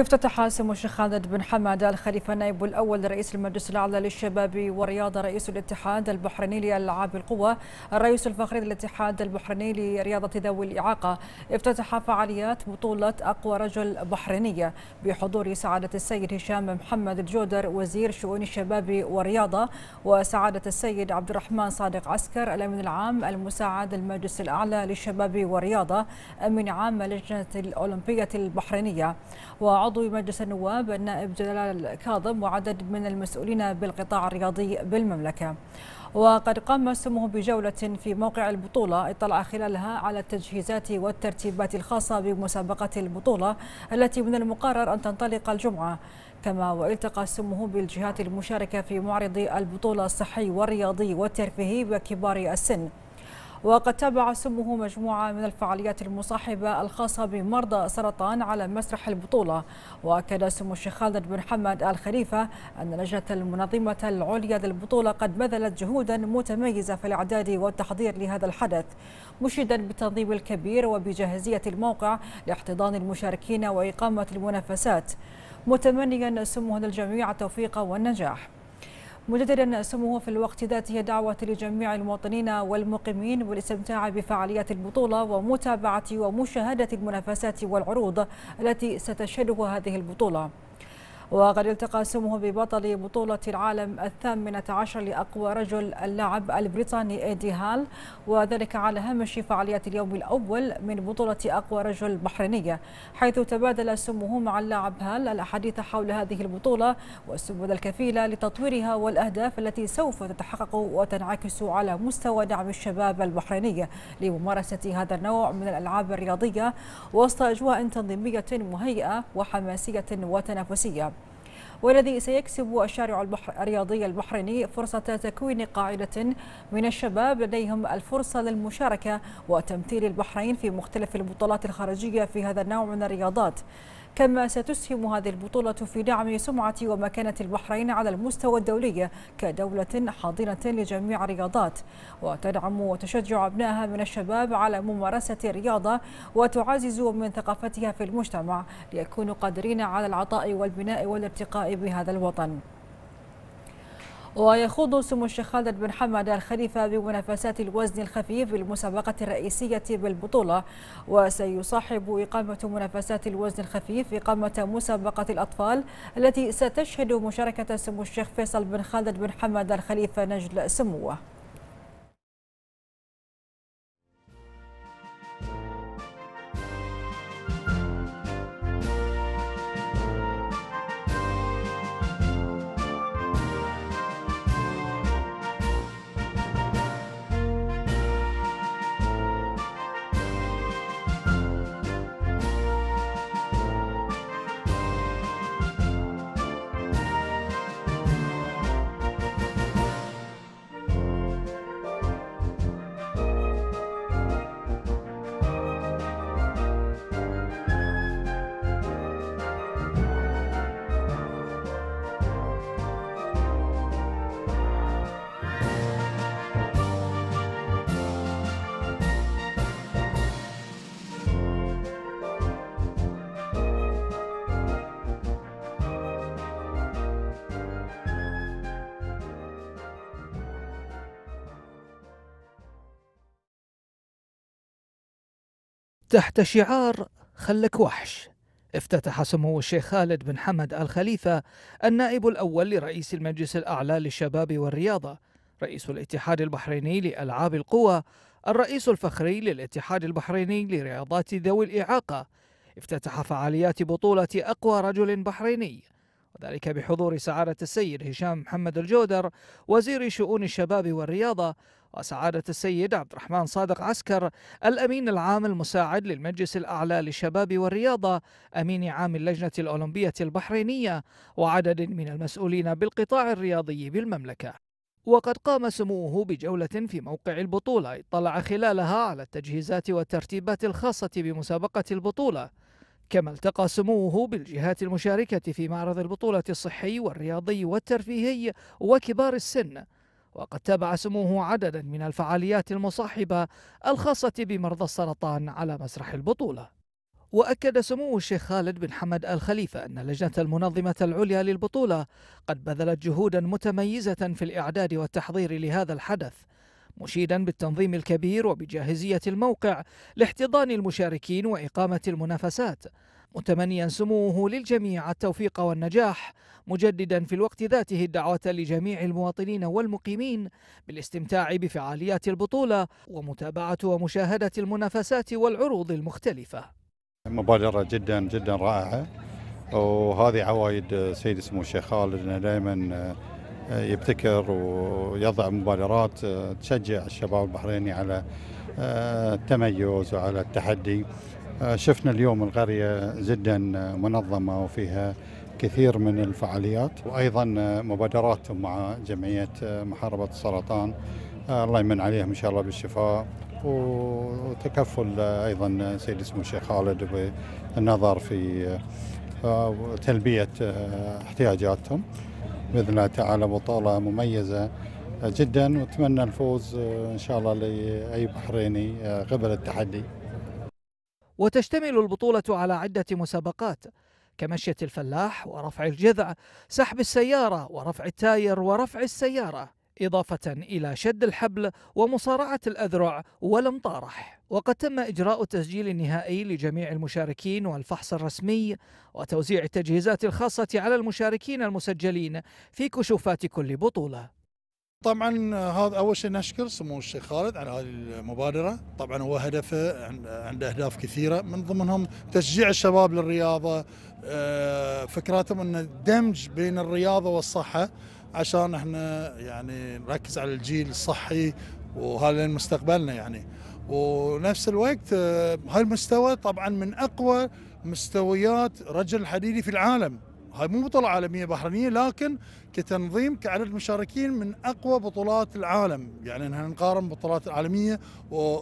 افتتح سمو الشيخ خالد بن حمد الخليفة نائب الأول لرئيس المجلس الأعلى للشباب والرياضة رئيس الاتحاد البحريني لألعاب القوة الرئيس الفخري للاتحاد البحريني لرياضة ذوي الإعاقة افتتح فعاليات بطولة أقوى رجل بحرينية بحضور سعادة السيد هشام محمد الجودر وزير شؤون الشباب والرياضة وسعادة السيد عبد الرحمن صادق عسكر الأمين العام المساعد المجلس الأعلى للشباب والرياضة أمين عام لجنة الأولمبية البحرينية و عضو مجلس النواب النائب جلال الكاظم وعدد من المسؤولين بالقطاع الرياضي بالمملكة وقد قام سمه بجولة في موقع البطولة اطلع خلالها على التجهيزات والترتيبات الخاصة بمسابقة البطولة التي من المقرر أن تنطلق الجمعة كما والتقى سموه بالجهات المشاركة في معرض البطولة الصحي والرياضي والترفيهي وكبار السن وقد تابع سمه مجموعة من الفعاليات المصاحبة الخاصة بمرضى السرطان على مسرح البطولة وأكد سمو الشيخ خالد بن حمد الخليفة أن لجنة المنظمة العليا للبطولة قد بذلت جهودا متميزة في الإعداد والتحضير لهذا الحدث مشيدا بالتنظيم الكبير وبجاهزية الموقع لاحتضان المشاركين وإقامة المنافسات متمنيا سمه للجميع التوفيق والنجاح مجددا سموه في الوقت ذاته دعوة لجميع المواطنين والمقيمين والاستمتاع بفعاليات البطولة ومتابعة ومشاهدة المنافسات والعروض التي ستشهدها هذه البطولة وقد التقى سمه ببطل بطولة العالم الثامنة عشر لأقوى رجل اللاعب البريطاني إيدي هال وذلك على هامش فعاليات اليوم الأول من بطولة أقوى رجل بحرينية حيث تبادل سمه مع اللاعب هال الأحاديث حول هذه البطولة والسبل الكفيلة لتطويرها والأهداف التي سوف تتحقق وتنعكس على مستوى دعم الشباب البحريني لممارسة هذا النوع من الألعاب الرياضية وسط أجواء تنظيمية مهيئة وحماسية وتنافسية والذي سيكسب الشارع البحر الرياضي البحريني فرصة تكوين قاعدة من الشباب لديهم الفرصة للمشاركة وتمثيل البحرين في مختلف البطولات الخارجية في هذا النوع من الرياضات كما ستسهم هذه البطولة في دعم سمعة ومكانة البحرين على المستوى الدولي كدولة حاضنة لجميع الرياضات وتدعم وتشجع أبنائها من الشباب على ممارسة الرياضة وتعزز من ثقافتها في المجتمع ليكونوا قادرين على العطاء والبناء والارتقاء بهذا الوطن ويخوض سمو الشيخ خالد بن حمد الخليفة بمنافسات الوزن الخفيف بالمسابقة الرئيسية بالبطولة وسيصاحب إقامة منافسات الوزن الخفيف إقامة مسابقة الأطفال التي ستشهد مشاركة سمو الشيخ فيصل بن خالد بن حمد الخليفة نجل سموه تحت شعار خلك وحش افتتح سمو الشيخ خالد بن حمد آل خليفة النائب الأول لرئيس المجلس الأعلى للشباب والرياضة رئيس الاتحاد البحريني لألعاب القوى الرئيس الفخري للاتحاد البحريني لرياضات ذوي الإعاقة افتتح فعاليات بطولة أقوى رجل بحريني وذلك بحضور سعادة السيد هشام محمد الجودر وزير شؤون الشباب والرياضة وسعادة السيد عبد الرحمن صادق عسكر الأمين العام المساعد للمجلس الأعلى للشباب والرياضة أمين عام اللجنة الأولمبية البحرينية وعدد من المسؤولين بالقطاع الرياضي بالمملكة وقد قام سموه بجولة في موقع البطولة اطلع خلالها على التجهيزات والترتيبات الخاصة بمسابقة البطولة كما التقى سموه بالجهات المشاركة في معرض البطولة الصحي والرياضي والترفيهي وكبار السن وقد تابع سموه عددا من الفعاليات المصاحبة الخاصة بمرضى السرطان على مسرح البطولة وأكد سمو الشيخ خالد بن حمد آل خليفة أن اللجنة المنظمة العليا للبطولة قد بذلت جهودا متميزة في الإعداد والتحضير لهذا الحدث مشيدا بالتنظيم الكبير وبجاهزية الموقع لاحتضان المشاركين وإقامة المنافسات متمنيا سموه للجميع التوفيق والنجاح مجددا في الوقت ذاته الدعوة لجميع المواطنين والمقيمين بالاستمتاع بفعاليات البطولة ومتابعة ومشاهدة المنافسات والعروض المختلفة مبادرة جدا جدا رائعة وهذه عوايد سيد سمو الشيخ خالد انه دائما آه، يبتكر ويضع مبادرات آه، تشجع الشباب البحريني على آه، التميز وعلى التحدي آه، شفنا اليوم القرية جدا آه، منظمة وفيها كثير من الفعاليات وأيضا آه، مبادراتهم مع جمعية محاربة السرطان الله يمن عليهم إن شاء الله بالشفاء وتكفل أيضا سيد اسمه الشيخ خالد بالنظر في تلبية احتياجاتهم بإذن الله تعالى بطولة مميزة جدا واتمنى الفوز ان شاء الله لاي بحريني قبل التحدي وتشتمل البطولة على عدة مسابقات كمشية الفلاح ورفع الجذع، سحب السيارة ورفع التاير ورفع السيارة، إضافة إلى شد الحبل ومصارعة الأذرع والمطارح وقد تم إجراء التسجيل النهائي لجميع المشاركين والفحص الرسمي وتوزيع التجهيزات الخاصة على المشاركين المسجلين في كشوفات كل بطولة طبعا هذا اول شيء نشكر سمو الشيخ خالد على هذه المبادره، طبعا هو هدفه عنده اهداف كثيره من ضمنهم تشجيع الشباب للرياضه، آه، فكرتهم ان الدمج بين الرياضه والصحه عشان احنا يعني نركز على الجيل الصحي وهذا مستقبلنا يعني. ونفس الوقت هاي آه، المستوى طبعا من اقوى مستويات رجل الحديدي في العالم هاي مو بطولة عالمية بحرينية لكن كتنظيم كعدد مشاركين من أقوى بطولات العالم يعني انها نقارن بطولات العالمية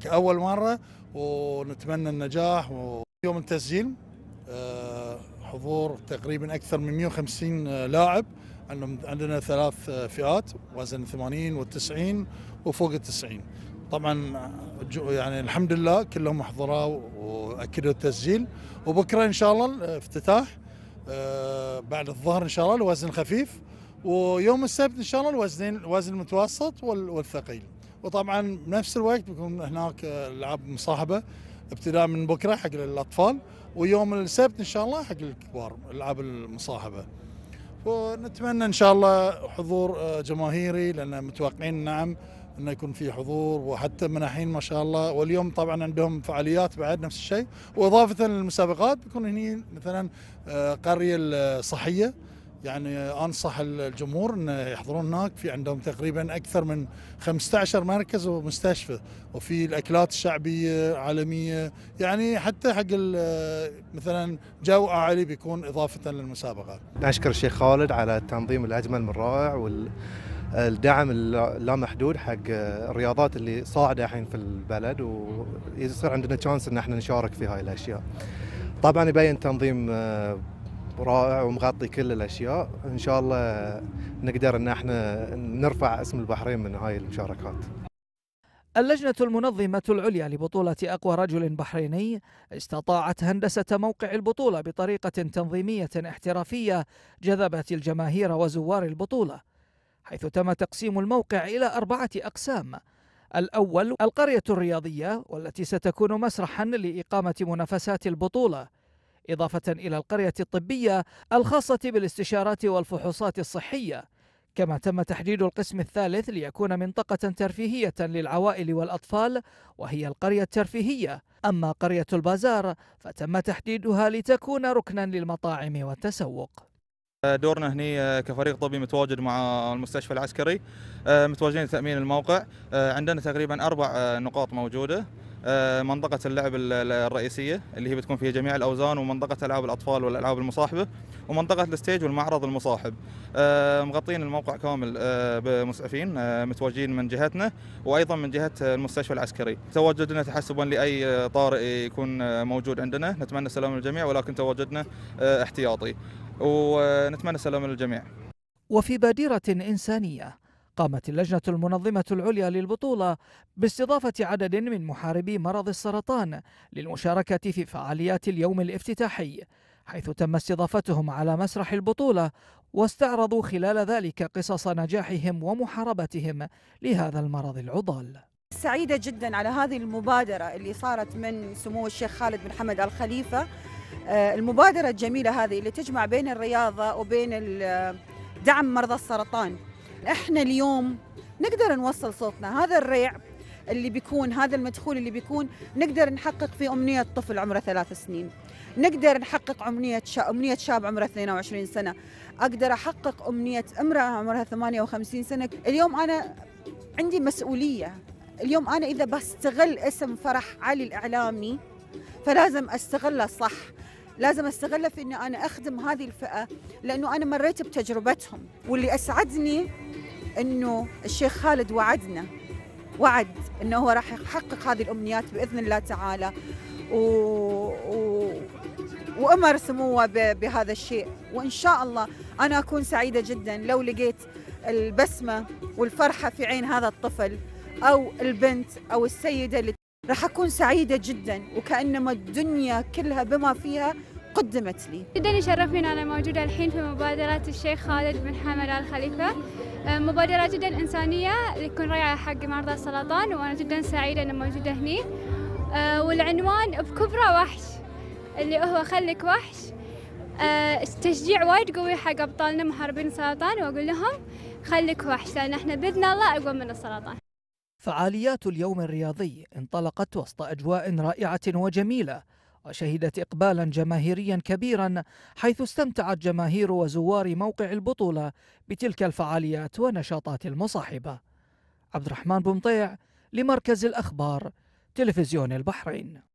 كأول مرة ونتمنى النجاح ويوم التسجيل آه، حضور تقريبا أكثر من 150 لاعب عندنا ثلاث فئات وزن 80 و90 وفوق ال90 طبعا يعني الحمد لله كلهم حضروا واكدوا التسجيل وبكره ان شاء الله افتتاح آه، بعد الظهر ان شاء الله الوزن خفيف ويوم السبت ان شاء الله الوزنين الوزن المتوسط والثقيل وطبعا بنفس الوقت بيكون هناك آه، العاب مصاحبه ابتداء من بكره حق الاطفال ويوم السبت ان شاء الله حق الكبار العاب المصاحبه ونتمنى ان شاء الله حضور آه، جماهيري لان متوقعين نعم انه يكون في حضور وحتى مناحين ما شاء الله واليوم طبعا عندهم فعاليات بعد نفس الشيء واضافه للمسابقات بيكون هني مثلا آه، قريه الصحيه يعني انصح الجمهور انه يحضرون هناك في عندهم تقريبا اكثر من 15 مركز ومستشفى وفي الاكلات الشعبيه عالميه يعني حتى حق آه، مثلا جو عالي بيكون اضافه للمسابقه. اشكر الشيخ خالد على التنظيم الاجمل من رائع وال الدعم اللامحدود حق الرياضات اللي صاعده الحين في البلد ويصير عندنا تشانس ان احنا نشارك في هاي الاشياء. طبعا يبين تنظيم آه، رائع ومغطي كل الاشياء ان شاء الله نقدر ان احنا نرفع اسم البحرين من هاي المشاركات. اللجنة المنظمة العليا لبطولة أقوى رجل بحريني استطاعت هندسة موقع البطولة بطريقة تنظيمية احترافية جذبت الجماهير وزوار البطولة حيث تم تقسيم الموقع إلى أربعة أقسام الأول القرية الرياضية والتي ستكون مسرحا لإقامة منافسات البطولة إضافة إلى القرية الطبية الخاصة بالاستشارات والفحوصات الصحية كما تم تحديد القسم الثالث ليكون منطقة ترفيهية للعوائل والأطفال وهي القرية الترفيهية أما قرية البازار فتم تحديدها لتكون ركنا للمطاعم والتسوق دورنا هني آه، كفريق طبي متواجد مع المستشفى العسكري آه، متواجدين تأمين الموقع آه، عندنا تقريبا أربع نقاط موجودة آه، منطقة اللعب الرئيسية اللي هي بتكون فيها جميع الأوزان ومنطقة ألعاب الأطفال والألعاب المصاحبة ومنطقة الستيج والمعرض المصاحب آه، مغطين الموقع كامل آه، بمسعفين متواجدين من جهتنا وأيضا من جهة المستشفى العسكري تواجدنا تحسبا لأي طارئ يكون موجود عندنا نتمنى السلام للجميع ولكن تواجدنا احتياطي ونتمنى السلام للجميع وفي بادرة إنسانية قامت اللجنة المنظمة العليا للبطولة باستضافة عدد من محاربي مرض السرطان للمشاركة في فعاليات اليوم الافتتاحي حيث تم استضافتهم على مسرح البطولة واستعرضوا خلال ذلك قصص نجاحهم ومحاربتهم لهذا المرض العضال سعيدة جدا على هذه المبادرة اللي صارت من سمو الشيخ خالد بن حمد الخليفة آه، المبادرة الجميلة هذه اللي تجمع بين الرياضة وبين دعم مرضى السرطان احنا اليوم نقدر نوصل صوتنا هذا الريع اللي بيكون هذا المدخول اللي بيكون نقدر نحقق في امنيه طفل عمره ثلاث سنين نقدر نحقق امنيه امنيه شاب عمره 22 سنه اقدر احقق امنيه امراه عمرها 58 سنه اليوم انا عندي مسؤوليه اليوم انا اذا بستغل اسم فرح علي الاعلامي فلازم استغله صح لازم استغله في اني انا اخدم هذه الفئه لانه انا مريت بتجربتهم واللي اسعدني انه الشيخ خالد وعدنا وعد انه هو راح يحقق هذه الامنيات باذن الله تعالى و... و... وامر سموه ب... بهذا الشيء وان شاء الله انا اكون سعيده جدا لو لقيت البسمه والفرحه في عين هذا الطفل او البنت او السيده اللي راح اكون سعيده جدا وكانما الدنيا كلها بما فيها قدمت لي جدا يشرفني أن أنا موجودة الحين في مبادرة الشيخ خالد بن حمد آل خليفة أه، مبادرة جدا إنسانية لتكون رايعة حق مرضى السرطان وأنا جدا سعيدة أني موجودة هني أه، والعنوان بكبرى وحش اللي هو خليك وحش أه، تشجيع وايد قوي حق أبطالنا محاربين السرطان وأقول لهم خليك وحش لأن احنا بإذن الله أقوى من السرطان فعاليات اليوم الرياضي انطلقت وسط أجواء رائعة وجميلة وشهدت إقبالا جماهيريا كبيرا حيث استمتعت جماهير وزوار موقع البطولة بتلك الفعاليات ونشاطات المصاحبة عبد الرحمن بن لمركز الأخبار تلفزيون البحرين